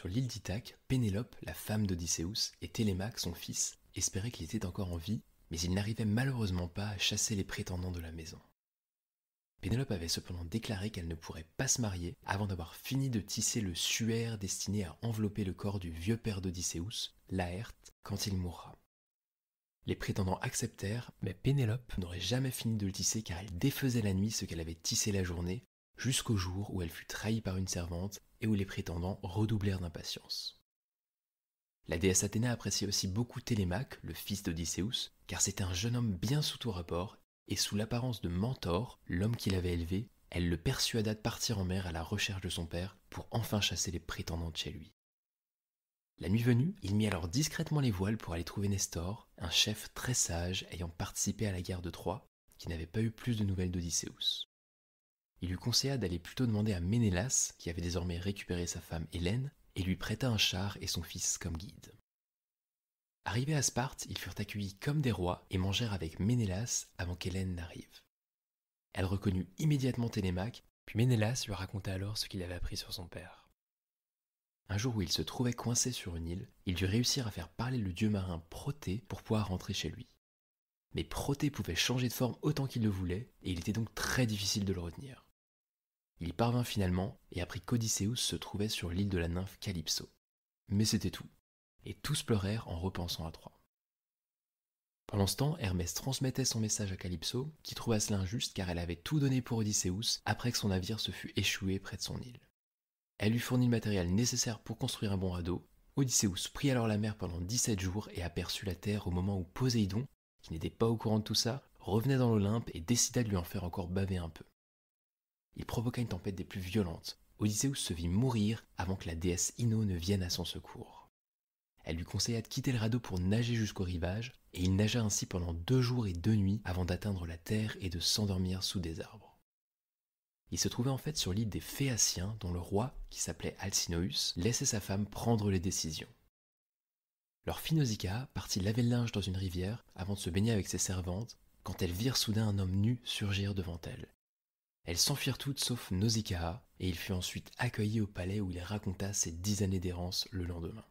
Sur l'île d'Ithaque, Pénélope, la femme d'Odysseus, et Télémaque, son fils, espéraient qu'il était encore en vie, mais ils n'arrivaient malheureusement pas à chasser les prétendants de la maison. Pénélope avait cependant déclaré qu'elle ne pourrait pas se marier avant d'avoir fini de tisser le suaire destiné à envelopper le corps du vieux père d'Odysseus, Laerte, quand il mourra. Les prétendants acceptèrent, mais Pénélope n'aurait jamais fini de le tisser car elle défaisait la nuit ce qu'elle avait tissé la journée, jusqu'au jour où elle fut trahie par une servante et où les prétendants redoublèrent d'impatience. La déesse Athéna appréciait aussi beaucoup Télémaque, le fils d'Odysseus, car c'était un jeune homme bien sous tout rapport, et sous l'apparence de Mentor, l'homme qui l'avait élevé, elle le persuada de partir en mer à la recherche de son père pour enfin chasser les prétendants de chez lui. La nuit venue, il mit alors discrètement les voiles pour aller trouver Nestor, un chef très sage ayant participé à la guerre de Troie, qui n'avait pas eu plus de nouvelles d'Odysseus. Il lui conseilla d'aller plutôt demander à Ménélas, qui avait désormais récupéré sa femme Hélène, et lui prêta un char et son fils comme guide. Arrivés à Sparte, ils furent accueillis comme des rois et mangèrent avec Ménélas avant qu'Hélène n'arrive. Elle reconnut immédiatement Télémaque, puis Ménélas lui raconta alors ce qu'il avait appris sur son père. Un jour où il se trouvait coincé sur une île, il dut réussir à faire parler le dieu marin Protée pour pouvoir rentrer chez lui. Mais Protée pouvait changer de forme autant qu'il le voulait, et il était donc très difficile de le retenir. Il parvint finalement et apprit qu'Odysseus se trouvait sur l'île de la nymphe Calypso. Mais c'était tout, et tous pleurèrent en repensant à Troie. Pendant ce temps, Hermès transmettait son message à Calypso, qui trouva cela injuste car elle avait tout donné pour Odysseus après que son navire se fût échoué près de son île. Elle lui fournit le matériel nécessaire pour construire un bon radeau. Odysseus prit alors la mer pendant 17 jours et aperçut la terre au moment où Poséidon, qui n'était pas au courant de tout ça, revenait dans l'Olympe et décida de lui en faire encore baver un peu il provoqua une tempête des plus violentes. Odysseus se vit mourir avant que la déesse Ino ne vienne à son secours. Elle lui conseilla de quitter le radeau pour nager jusqu'au rivage, et il nagea ainsi pendant deux jours et deux nuits avant d'atteindre la terre et de s'endormir sous des arbres. Il se trouvait en fait sur l'île des Phéaciens, dont le roi, qui s'appelait Alcinous, laissait sa femme prendre les décisions. Leur Nausicaa partit laver le linge dans une rivière avant de se baigner avec ses servantes, quand elles virent soudain un homme nu surgir devant elles. Elles s'enfuirent toutes sauf Nausicaa, et il fut ensuite accueilli au palais où il raconta ses dix années d'errance le lendemain.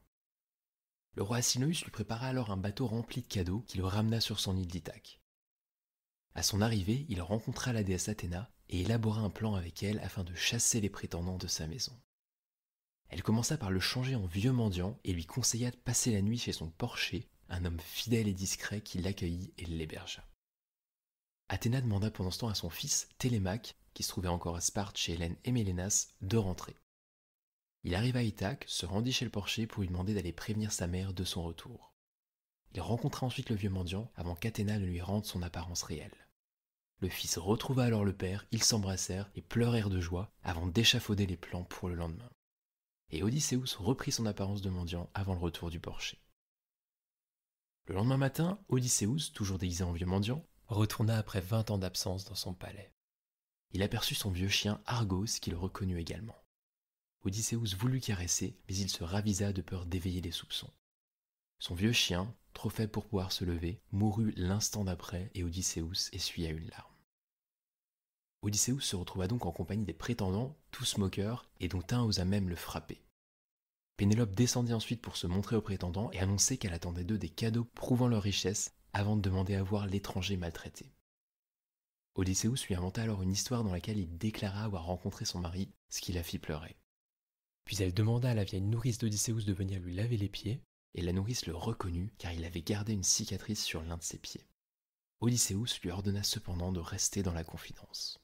Le roi Asinoïs lui prépara alors un bateau rempli de cadeaux qui le ramena sur son île d'Ithaque. À son arrivée, il rencontra la déesse Athéna et élabora un plan avec elle afin de chasser les prétendants de sa maison. Elle commença par le changer en vieux mendiant et lui conseilla de passer la nuit chez son porcher, un homme fidèle et discret qui l'accueillit et l'hébergea. Athéna demanda pendant ce temps à son fils, Télémaque, qui se trouvait encore à Sparte chez Hélène et Mélénas, de rentrer. Il arriva à Ithaque, se rendit chez le porcher pour lui demander d'aller prévenir sa mère de son retour. Il rencontra ensuite le vieux mendiant avant qu'Athéna ne lui rende son apparence réelle. Le fils retrouva alors le père, ils s'embrassèrent et pleurèrent de joie avant d'échafauder les plans pour le lendemain. Et Odysseus reprit son apparence de mendiant avant le retour du porcher. Le lendemain matin, Odysseus, toujours déguisé en vieux mendiant, retourna après vingt ans d'absence dans son palais. Il aperçut son vieux chien Argos qui le reconnut également. Odysseus voulut caresser, mais il se ravisa de peur d'éveiller les soupçons. Son vieux chien, trop faible pour pouvoir se lever, mourut l'instant d'après et Odysseus essuya une larme. Odysseus se retrouva donc en compagnie des prétendants, tous moqueurs, et dont un osa même le frapper. Pénélope descendit ensuite pour se montrer aux prétendants et annoncer qu'elle attendait d'eux des cadeaux prouvant leur richesse avant de demander à voir l'étranger maltraité. Odysseus lui inventa alors une histoire dans laquelle il déclara avoir rencontré son mari, ce qui la fit pleurer. Puis elle demanda à la vieille nourrice d'Odysseus de venir lui laver les pieds, et la nourrice le reconnut car il avait gardé une cicatrice sur l'un de ses pieds. Odysseus lui ordonna cependant de rester dans la confidence.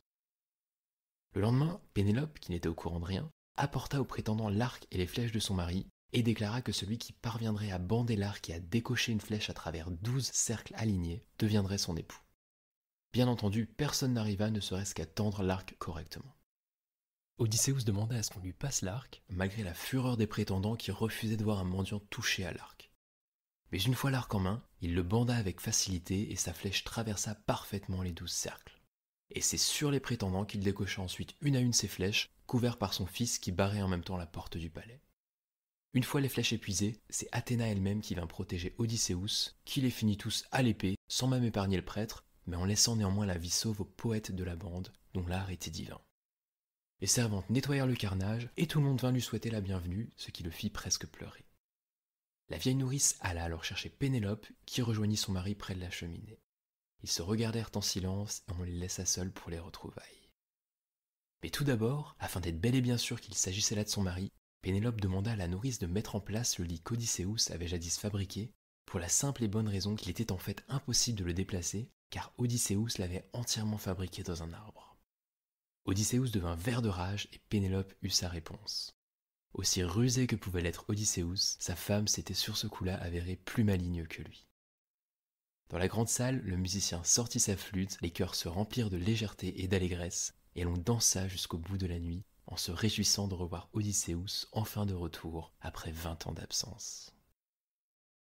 Le lendemain, Pénélope, qui n'était au courant de rien, apporta au prétendant l'arc et les flèches de son mari et déclara que celui qui parviendrait à bander l'arc et à décocher une flèche à travers douze cercles alignés deviendrait son époux. Bien entendu, personne n'arriva ne serait-ce qu'à tendre l'arc correctement. Odysseus demanda à ce qu'on lui passe l'arc, malgré la fureur des prétendants qui refusaient de voir un mendiant toucher à l'arc. Mais une fois l'arc en main, il le banda avec facilité et sa flèche traversa parfaitement les douze cercles. Et c'est sur les prétendants qu'il décocha ensuite une à une ses flèches, couvert par son fils qui barrait en même temps la porte du palais. Une fois les flèches épuisées, c'est Athéna elle-même qui vint protéger Odysseus, qui les finit tous à l'épée, sans même épargner le prêtre, mais en laissant néanmoins la vie sauve au poètes de la bande, dont l'art était divin. Les servantes nettoyèrent le carnage, et tout le monde vint lui souhaiter la bienvenue, ce qui le fit presque pleurer. La vieille nourrice alla alors chercher Pénélope, qui rejoignit son mari près de la cheminée. Ils se regardèrent en silence, et on les laissa seuls pour les retrouvailles. Mais tout d'abord, afin d'être bel et bien sûr qu'il s'agissait là de son mari, Pénélope demanda à la nourrice de mettre en place le lit qu'Odysseus avait jadis fabriqué, pour la simple et bonne raison qu'il était en fait impossible de le déplacer, car Odysseus l'avait entièrement fabriqué dans un arbre. Odysseus devint vert de rage et Pénélope eut sa réponse. Aussi rusé que pouvait l'être Odysseus, sa femme s'était sur ce coup-là avérée plus maligne que lui. Dans la grande salle, le musicien sortit sa flûte, les chœurs se remplirent de légèreté et d'allégresse, et l'on dansa jusqu'au bout de la nuit, en se réjouissant de revoir Odysseus enfin de retour après 20 ans d'absence.